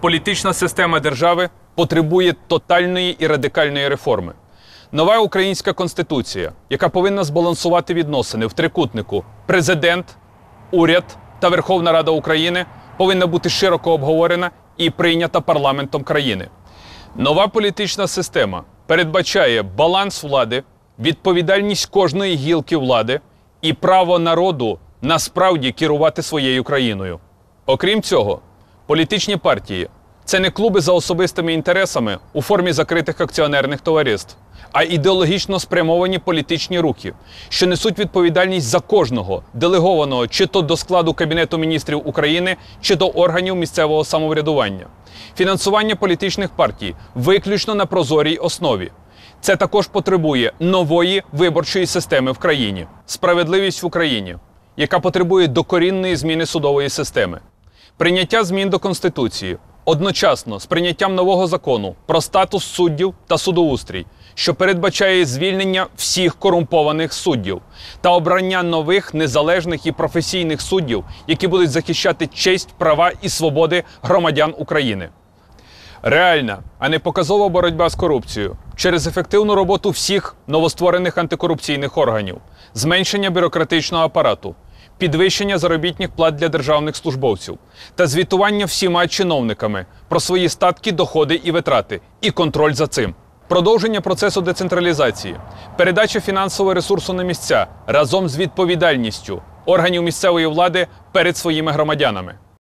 політична система держави потребує тотальної і радикальної реформи. Нова українська конституція, яка повинна збалансувати відносини в трикутнику президент, уряд та Верховна Рада України, повинна бути широко обговорена і прийнята парламентом країни. Нова політична система передбачає баланс влади, відповідальність кожної гілки влади і право народу насправді керувати своєю країною. Окрім цього. Політичні партії це не клуби за особистими інтересами у формі закритих акціонерних товариств, а ідеологічно спрямовані політичні рухи, що несуть відповідальність за кожного делегованого чи то до складу Кабінету міністрів України, чи до органів місцевого самоврядування. Фінансування політичних партій виключно на прозорій основі. Це також потребує нової виборчої системи в країні, справедливість в Україні, яка потребує докорінної зміни судової системи. Прийняття змін до Конституції одночасно з прийняттям нового закону про статус суддів та судоустрій, що передбачає звільнення всіх корумпованих суддів та обрання нових незалежних і професійних суддів, які будуть захищати честь, права і свободи громадян України. Реальна, а не показова боротьба з корупцією через ефективну роботу всіх новостворених антикорупційних органів, зменшення бюрократичного апарату підвищення заробітних плат для державних службовців та звітування всіма чиновниками про свої статки, доходи і витрати, і контроль за цим. Продовження процесу децентралізації, передача фінансового ресурсу на місця разом з відповідальністю органів місцевої влади перед своїми громадянами.